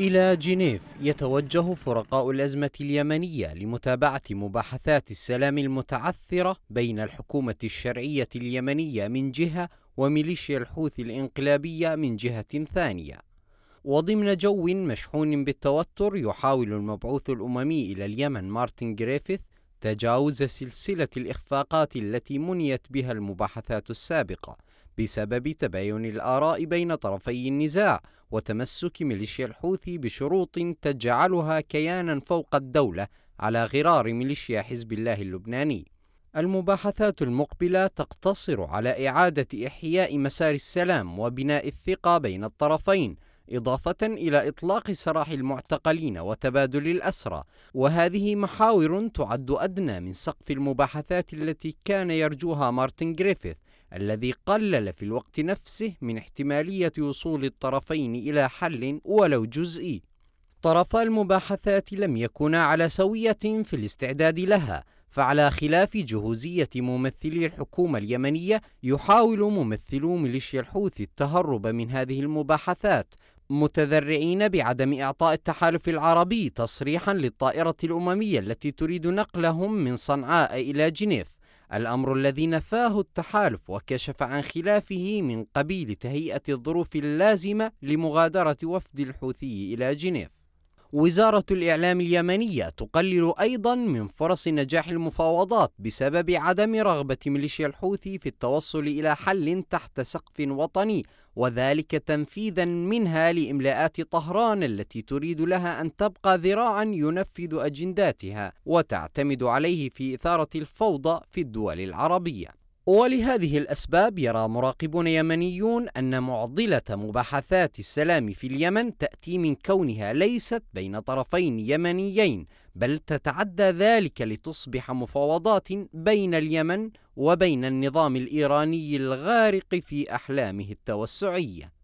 إلى جنيف يتوجه فرقاء الأزمة اليمنية لمتابعة مباحثات السلام المتعثرة بين الحكومة الشرعية اليمنية من جهة وميليشيا الحوثي الإنقلابية من جهة ثانية وضمن جو مشحون بالتوتر يحاول المبعوث الأممي إلى اليمن مارتن جريفيث تجاوز سلسلة الإخفاقات التي منيت بها المباحثات السابقة بسبب تباين الآراء بين طرفي النزاع وتمسك ميليشيا الحوثي بشروط تجعلها كيانا فوق الدولة على غرار ميليشيا حزب الله اللبناني المباحثات المقبلة تقتصر على إعادة إحياء مسار السلام وبناء الثقة بين الطرفين إضافة إلى إطلاق سراح المعتقلين وتبادل الأسرى وهذه محاور تعد أدنى من سقف المباحثات التي كان يرجوها مارتن جريفيث الذي قلل في الوقت نفسه من احتمالية وصول الطرفين إلى حل ولو جزئي طرفا المباحثات لم يكونا على سوية في الاستعداد لها فعلى خلاف جهوزية ممثلي الحكومة اليمنية يحاول ممثلو ميليشيا الحوثي التهرب من هذه المباحثات متذرعين بعدم إعطاء التحالف العربي تصريحا للطائرة الأممية التي تريد نقلهم من صنعاء إلى جنيف الأمر الذي نفاه التحالف وكشف عن خلافه من قبيل تهيئة الظروف اللازمة لمغادرة وفد الحوثي إلى جنيف وزارة الإعلام اليمنية تقلل أيضا من فرص نجاح المفاوضات بسبب عدم رغبة ميليشيا الحوثي في التوصل إلى حل تحت سقف وطني وذلك تنفيذا منها لإملاءات طهران التي تريد لها أن تبقى ذراعا ينفذ أجنداتها وتعتمد عليه في إثارة الفوضى في الدول العربية ولهذه الأسباب يرى مراقبون يمنيون أن معضلة مباحثات السلام في اليمن تأتي من كونها ليست بين طرفين يمنيين بل تتعدى ذلك لتصبح مفاوضات بين اليمن وبين النظام الإيراني الغارق في أحلامه التوسعية